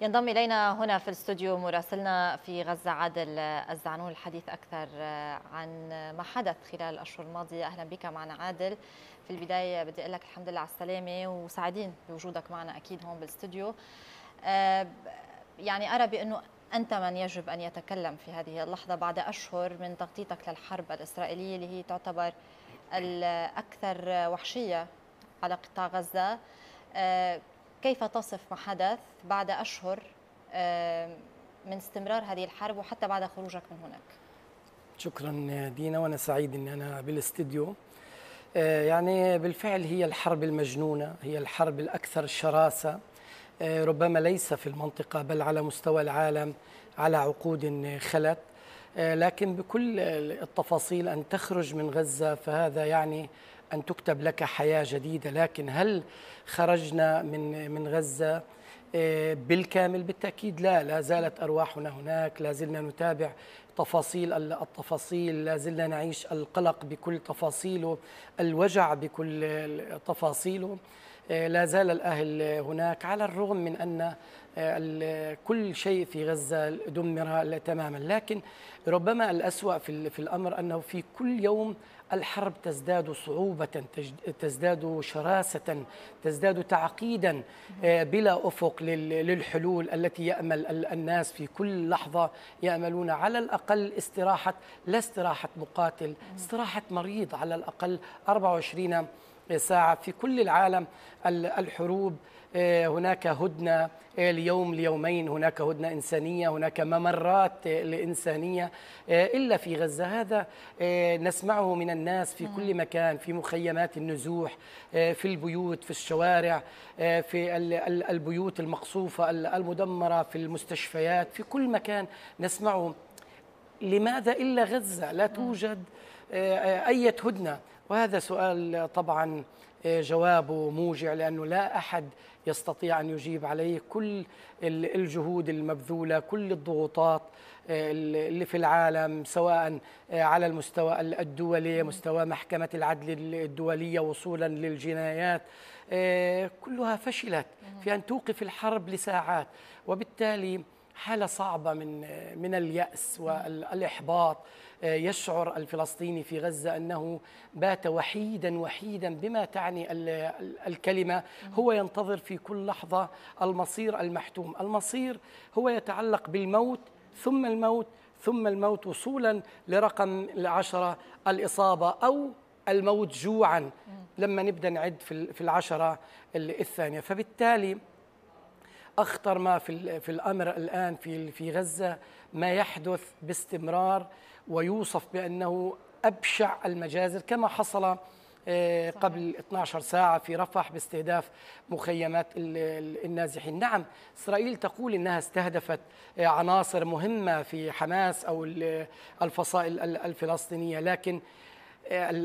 ينضم إلينا هنا في الاستوديو مراسلنا في غزة عادل الزعنون الحديث أكثر آه، عن ما حدث خلال الأشهر الماضية أهلا بك معنا عادل في البداية بدي أقول لك الحمد لله على السلامة وسعيدين بوجودك معنا أكيد هون بالاستوديو آه، يعني أرى بأنه أنت من يجب أن يتكلم في هذه اللحظة بعد أشهر من تغطيتك للحرب الإسرائيلية اللي هي تعتبر الأكثر وحشية على قطاع غزة آه، كيف تصف ما حدث بعد أشهر من استمرار هذه الحرب وحتى بعد خروجك من هناك شكرا دينا وأنا سعيد أن أنا بالاستديو آه، يعني بالفعل هي الحرب المجنونة هي الحرب الأكثر شراسة آه، ربما ليس في المنطقة بل على مستوى العالم على عقود خلت آه، لكن بكل التفاصيل أن تخرج من غزة فهذا يعني أن تكتب لك حياة جديدة لكن هل خرجنا من من غزة آه، بالكامل بالتأكيد لا لا زالت أرواحنا هناك لا زلنا نتابع تفاصيل التفاصيل لا زلنا نعيش القلق بكل تفاصيله الوجع بكل تفاصيله آه، لا زال الأهل هناك على الرغم من أن آه، كل شيء في غزة دمر تماما لكن ربما الأسوأ في الأمر أنه في كل يوم الحرب تزداد صعوبة تزداد شراسة تزداد تعقيدا آه، بلا أفق للحلول التي يأمل الناس في كل لحظة يأملون على الأقل استراحة لا استراحة مقاتل استراحة مريض على الأقل 24 ساعة في كل العالم الحروب آه، هناك هدنة آه، ليوم ليومين هناك هدنة إنسانية هناك ممرات آه، لإنسانية إلا في غزة هذا نسمعه من الناس في كل نعم. مكان في مخيمات النزوح في البيوت في الشوارع في البيوت المقصوفة المدمرة في المستشفيات في كل مكان نسمعه لماذا إلا غزة لا توجد آه، أي هدنة وهذا سؤال طبعا آه، جوابه موجع لأنه لا أحد يستطيع أن يجيب عليه كل الجهود المبذولة كل الضغوطات آه، اللي في العالم سواء على المستوى الدولي مستوى محكمة العدل الدولية وصولا للجنايات كلها فشلت في أن توقف الحرب لساعات وبالتالي حالة صعبة من من اليأس والإحباط آه، يشعر الفلسطيني في غزة أنه بات وحيدا وحيدا بما تعني الكلمة هو ينتظر في كل لحظة المصير المحتوم المصير هو يتعلق بالموت ثم الموت ثم الموت وصولا لرقم العشرة الإصابة أو الموت جوعا لما نبدأ نعد في العشرة الثانية فبالتالي اخطر ما في في الامر الان في في غزه ما يحدث باستمرار ويوصف بانه ابشع المجازر كما حصل آه، قبل 12 ساعة في رفح باستهداف مخيمات النازحين نعم إسرائيل تقول إنها استهدفت آه، عناصر مهمة في حماس أو الفصائل الفلسطينية لكن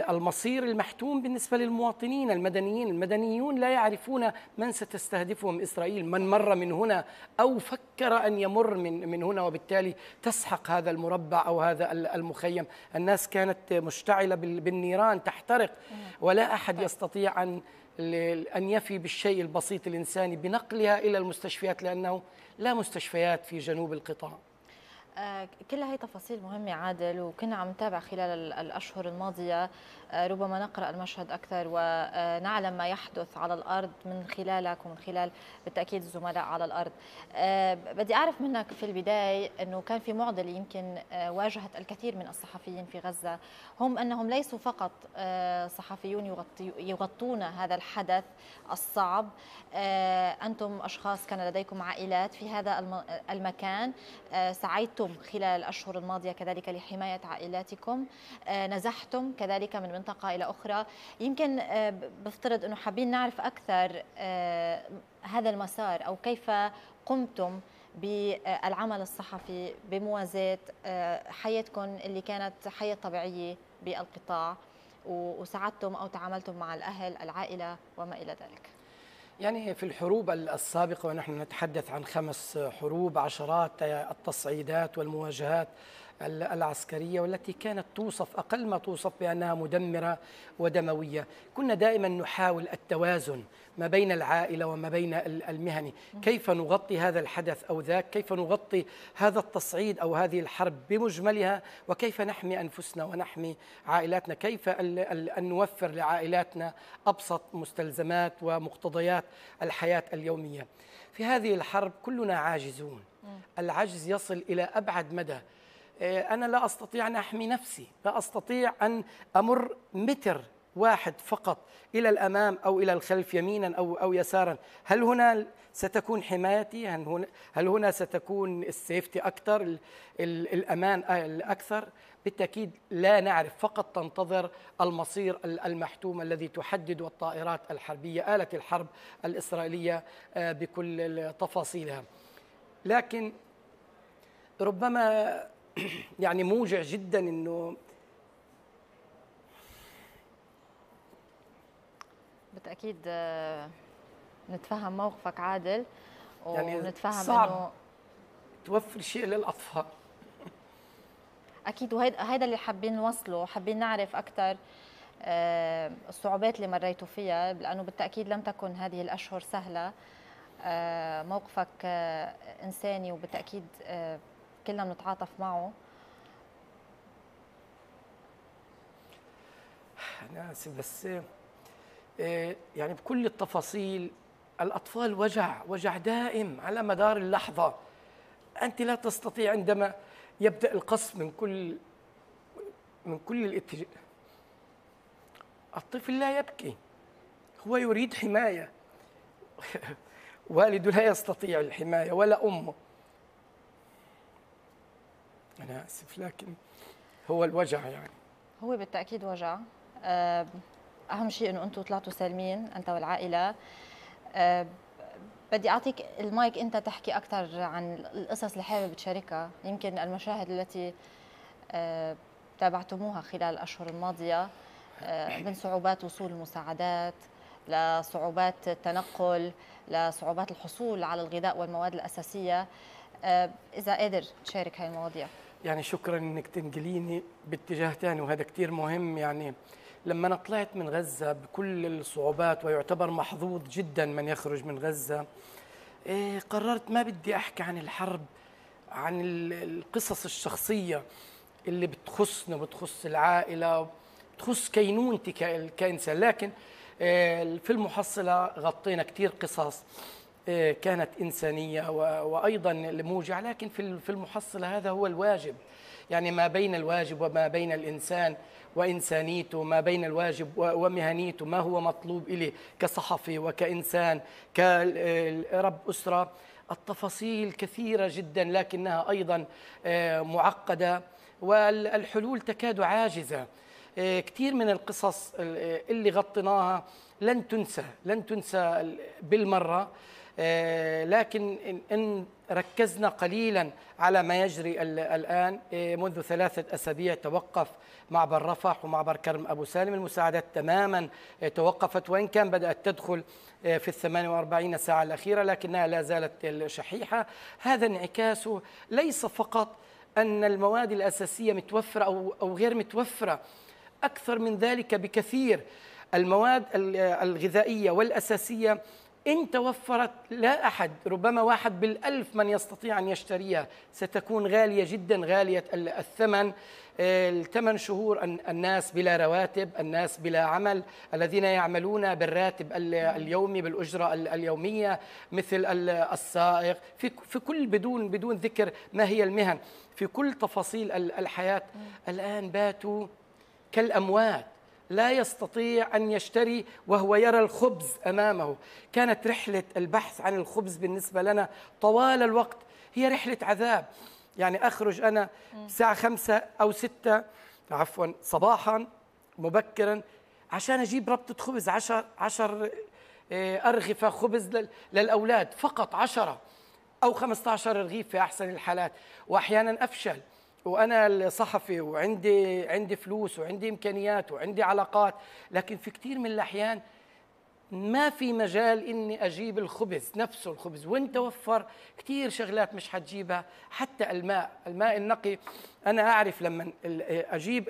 المصير المحتوم بالنسبة للمواطنين المدنيين المدنيون لا يعرفون من ستستهدفهم إسرائيل من مر من هنا أو فكر أن يمر من, من هنا وبالتالي تسحق هذا المربع أو هذا المخيم الناس كانت مشتعلة بالنيران تحترق ولا أحد طيب. يستطيع أن أن يفي بالشيء البسيط الإنساني بنقلها إلى المستشفيات لأنه لا مستشفيات في جنوب القطاع آه، كل هاي تفاصيل مهمة عادل وكنا عم نتابع خلال الأشهر الماضية آه، ربما نقرأ المشهد أكثر ونعلم آه، ما يحدث على الأرض من خلالك ومن خلال بالتأكيد الزملاء على الأرض بدي أعرف منك في البداية أنه كان في معضلة يمكن واجهت الكثير من الصحفيين في غزة هم أنهم ليسوا فقط صحفيون يغطون هذا الحدث الصعب أنتم أشخاص كان لديكم عائلات في هذا المكان سعيتم عملتم خلال الأشهر الماضية كذلك لحماية عائلاتكم آه، نزحتم كذلك من منطقة إلى أخرى يمكن آه، بفترض أنه حابين نعرف أكثر آه، هذا المسار أو كيف قمتم بالعمل الصحفي بموازاة حياتكم اللي كانت حياة طبيعية بالقطاع وساعدتم أو تعاملتم مع الأهل العائلة وما إلى ذلك يعني في الحروب السابقة ونحن نتحدث عن خمس حروب عشرات التصعيدات والمواجهات العسكرية والتي كانت توصف أقل ما توصف بأنها مدمرة ودموية كنا دائما نحاول التوازن ما بين العائلة وما بين المهني كيف نغطي هذا الحدث أو ذاك كيف نغطي هذا التصعيد أو هذه الحرب بمجملها وكيف نحمي أنفسنا ونحمي عائلاتنا كيف أن نوفر لعائلاتنا أبسط مستلزمات ومقتضيات الحياة اليومية في هذه الحرب كلنا عاجزون العجز يصل إلى أبعد مدى آه، أنا لا أستطيع أن أحمي نفسي لا أستطيع أن أمر متر واحد فقط إلى الأمام أو إلى الخلف يمينا أو, أو يسارا هل هنا ستكون حمايتي هل هنا ستكون السيفتي أكثر الأمان آه، الأكثر بالتأكيد لا نعرف فقط تنتظر المصير المحتوم الذي تحدد الطائرات الحربية آلة الحرب الإسرائيلية آه، بكل تفاصيلها لكن ربما يعني موجع جدا انه بالتاكيد آه، نتفهم موقفك عادل يعني ونتفهم يعني صعب انه توفر شيء للاطفال اكيد وهذا اللي حابين نوصله حابين نعرف اكثر آه، الصعوبات اللي مريتوا فيها لانه بالتاكيد لم تكن هذه الاشهر سهله آه، موقفك انساني وبالتاكيد كلنا بنتعاطف معه انا اسف بس آه، يعني بكل التفاصيل الاطفال وجع وجع دائم على مدار اللحظه انت لا تستطيع عندما يبدا القص من كل من كل الاتجاه الطفل لا يبكي هو يريد حمايه والده لا يستطيع الحمايه ولا امه أنا آسف لكن هو الوجع يعني هو بالتأكيد وجع أهم شيء إنه أنتم طلعتوا سالمين أنت والعائلة بدي أعطيك المايك أنت تحكي أكثر عن القصص اللي حابب تشاركها يمكن المشاهد التي تابعتموها خلال الأشهر الماضية من صعوبات وصول المساعدات لصعوبات التنقل لصعوبات الحصول على الغذاء والمواد الأساسية إذا قادر تشارك هاي المواضيع يعني شكرا انك تنقليني باتجاه ثاني وهذا كثير مهم يعني لما انا طلعت من غزه بكل الصعوبات ويعتبر محظوظ جدا من يخرج من غزه إيه، قررت ما بدي احكي عن الحرب عن القصص الشخصيه اللي بتخصنا بتخص العائله بتخص كينونتي كانسان لكن في إيه، المحصله غطينا كثير قصص آه، كانت إنسانية وأيضا لموجع لكن في المحصلة هذا هو الواجب يعني ما بين الواجب وما بين الإنسان وإنسانيته ما بين الواجب ومهنيته ما هو مطلوب إليه كصحفي وكإنسان كرب أسرة التفاصيل كثيرة جدا لكنها أيضا آه، معقدة والحلول تكاد عاجزة آه، كثير من القصص اللي غطيناها لن تنسى لن تنسى بالمرة آه، لكن إن ركزنا قليلا على ما يجري الآن آه، منذ ثلاثة أسابيع توقف معبر رفح ومعبر كرم أبو سالم المساعدات تماما آه، توقفت وإن كان بدأت تدخل في الثمانية وأربعين ساعة الأخيرة لكنها لا زالت شحيحة هذا انعكاسه ليس فقط أن المواد الأساسية متوفرة أو غير متوفرة أكثر من ذلك بكثير المواد الغذائية والأساسية إن توفرت لا أحد ربما واحد بالألف من يستطيع أن يشتريها ستكون غالية جدا غالية الثمن آه، الثمان شهور الناس بلا رواتب الناس بلا عمل الذين يعملون بالراتب اليومي بالأجرة اليومية مثل السائق في, في كل بدون بدون ذكر ما هي المهن في كل تفاصيل الحياة الآن باتوا كالأموات لا يستطيع ان يشتري وهو يرى الخبز امامه كانت رحله البحث عن الخبز بالنسبه لنا طوال الوقت هي رحله عذاب يعني اخرج انا الساعه خمسة او ستة عفوا صباحا مبكرا عشان اجيب ربطه خبز عشر, عشر آه، ارغفه خبز للاولاد فقط عشرة او 15 رغيف في احسن الحالات واحيانا افشل وانا الصحفي وعندي عندي فلوس وعندي امكانيات وعندي علاقات لكن في كثير من الاحيان ما في مجال اني اجيب الخبز نفسه الخبز وان توفر كثير شغلات مش حتجيبها حتى الماء الماء النقي انا اعرف لما اجيب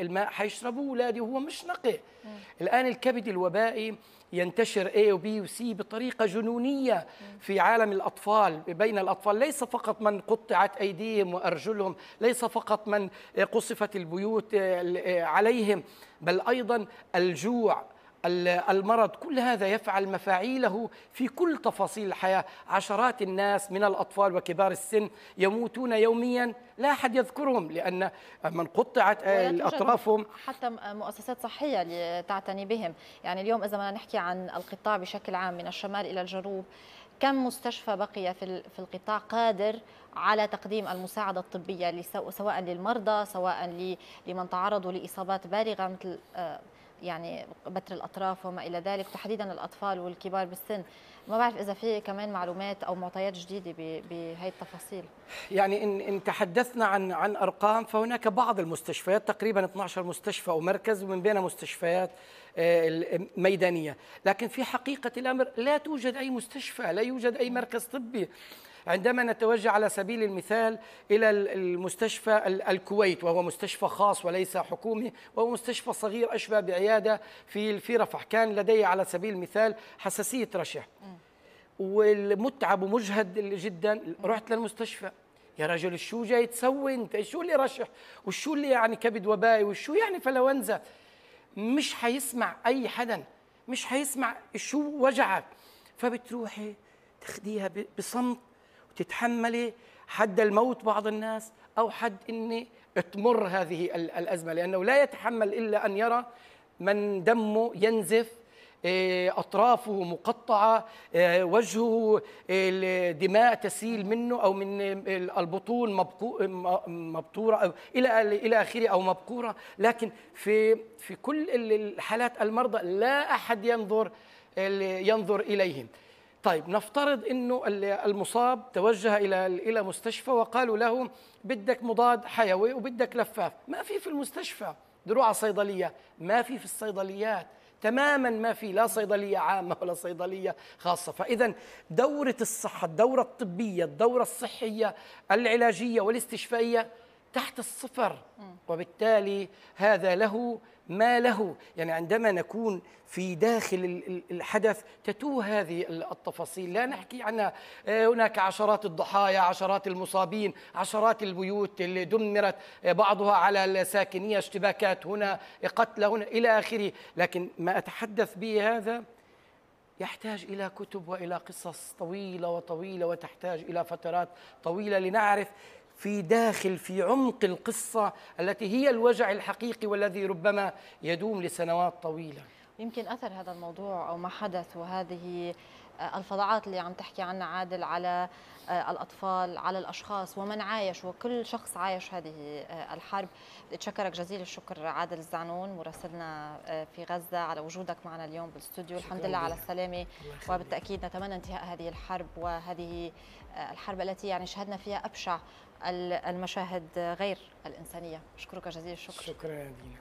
الماء حيشربوه اولادي وهو مش نقي م. الان الكبد الوبائي ينتشر اي وبي وسي بطريقة جنونية في عالم الأطفال بين الأطفال ليس فقط من قطعت أيديهم وأرجلهم ليس فقط من قصفت البيوت آه، آه، عليهم بل أيضا الجوع المرض كل هذا يفعل مفاعيله في كل تفاصيل الحياة عشرات الناس من الأطفال وكبار السن يموتون يوميا لا أحد يذكرهم لأن من قطعت أطرافهم حتى مؤسسات صحية لتعتني بهم يعني اليوم إذا ما نحكي عن القطاع بشكل عام من الشمال إلى الجنوب كم مستشفى بقي في في القطاع قادر على تقديم المساعدة الطبية سواء للمرضى سواء لمن تعرضوا لإصابات بالغة مثل آه، يعني بتر الاطراف وما الى ذلك تحديدا الاطفال والكبار بالسن ما بعرف اذا في كمان معلومات او معطيات جديده بهي التفاصيل يعني ان ان تحدثنا عن عن ارقام فهناك بعض المستشفيات تقريبا 12 مستشفى ومركز ومن بينها مستشفيات آه، ميدانيه لكن في حقيقه الامر لا توجد اي مستشفى لا يوجد اي مركز طبي عندما نتوجه على سبيل المثال إلى المستشفى الكويت وهو مستشفى خاص وليس حكومي وهو مستشفى صغير أشبه بعيادة في في رفح كان لدي على سبيل المثال حساسية رشح والمتعب ومجهد جدا رحت للمستشفى يا رجل شو جاي تسوي انت شو اللي رشح وشو اللي يعني كبد وبائي وشو يعني فلونزة مش حيسمع اي حدا مش حيسمع شو وجعك فبتروحي تاخديها بصمت تتحملي حد الموت بعض الناس او حد ان تمر هذه الازمه لانه لا يتحمل الا ان يرى من دمه ينزف إيه، اطرافه مقطعه إيه، وجهه إيه، الدماء تسيل منه او من البطون مبطوره او الى الى اخره او مبقوره لكن في في كل الحالات المرضى لا احد ينظر ينظر اليهم طيب نفترض انه المصاب توجه الى الى مستشفى وقالوا له بدك مضاد حيوي وبدك لفاف، ما في في المستشفى، دروع على صيدليه، ما في في الصيدليات، تماما ما في لا صيدليه عامه ولا صيدليه خاصه، فاذا دوره الصحه، الدوره الطبيه، الدوره الصحيه العلاجيه والاستشفائيه تحت الصفر وبالتالي هذا له ما له يعني عندما نكون في داخل الحدث تتوه هذه التفاصيل لا نحكي عن آه، هناك عشرات الضحايا عشرات المصابين عشرات البيوت اللي دمرت آه، بعضها على الساكنية اشتباكات هنا قتلى هنا إلى آخره لكن ما أتحدث به هذا يحتاج إلى كتب وإلى قصص طويلة وطويلة وتحتاج إلى فترات طويلة لنعرف في داخل في عمق القصة التي هي الوجع الحقيقي والذي ربما يدوم لسنوات طويلة يمكن أثر هذا الموضوع أو ما حدث وهذه آه، الفظاعات اللي عم تحكي عنها عادل على آه، الأطفال على الأشخاص ومن عايش وكل شخص عايش هذه آه، الحرب تشكرك جزيل الشكر عادل الزعنون مراسلنا في غزة على وجودك معنا اليوم بالاستوديو الحمد لله على السلامة وبالتأكيد نتمنى انتهاء هذه الحرب وهذه الحرب التي يعني شهدنا فيها أبشع المشاهد غير الإنسانية أشكرك جزيل الشكر شكرا دينا